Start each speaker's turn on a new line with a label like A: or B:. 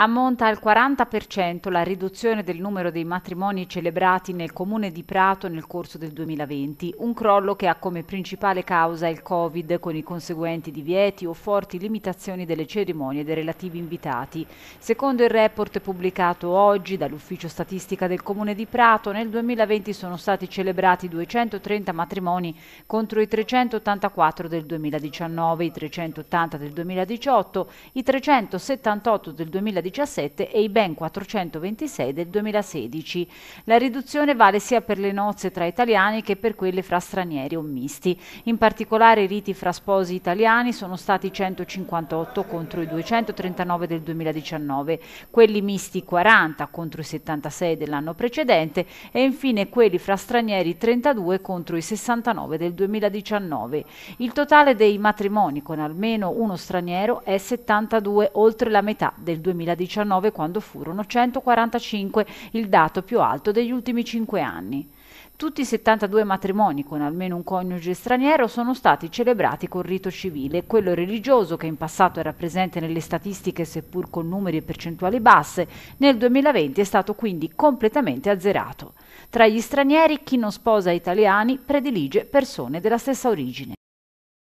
A: Ammonta al 40% la riduzione del numero dei matrimoni celebrati nel comune di Prato nel corso del 2020, un crollo che ha come principale causa il Covid con i conseguenti divieti o forti limitazioni delle cerimonie dei relativi invitati. Secondo il report pubblicato oggi dall'ufficio statistica del comune di Prato, nel 2020 sono stati celebrati 230 matrimoni contro i 384 del 2019, i 380 del 2018, i 378 del 2019 2017 e i ben 426 del 2016. La riduzione vale sia per le nozze tra italiani che per quelle fra stranieri o misti. In particolare i riti fra sposi italiani sono stati 158 contro i 239 del 2019, quelli misti 40 contro i 76 dell'anno precedente e infine quelli fra stranieri 32 contro i 69 del 2019. Il totale dei matrimoni con almeno uno straniero è 72, oltre la metà del 2019. 2019 quando furono 145, il dato più alto degli ultimi cinque anni. Tutti i 72 matrimoni con almeno un coniuge straniero sono stati celebrati col rito civile, quello religioso che in passato era presente nelle statistiche seppur con numeri e percentuali basse, nel 2020 è stato quindi completamente azzerato. Tra gli stranieri chi non sposa italiani predilige persone della stessa origine.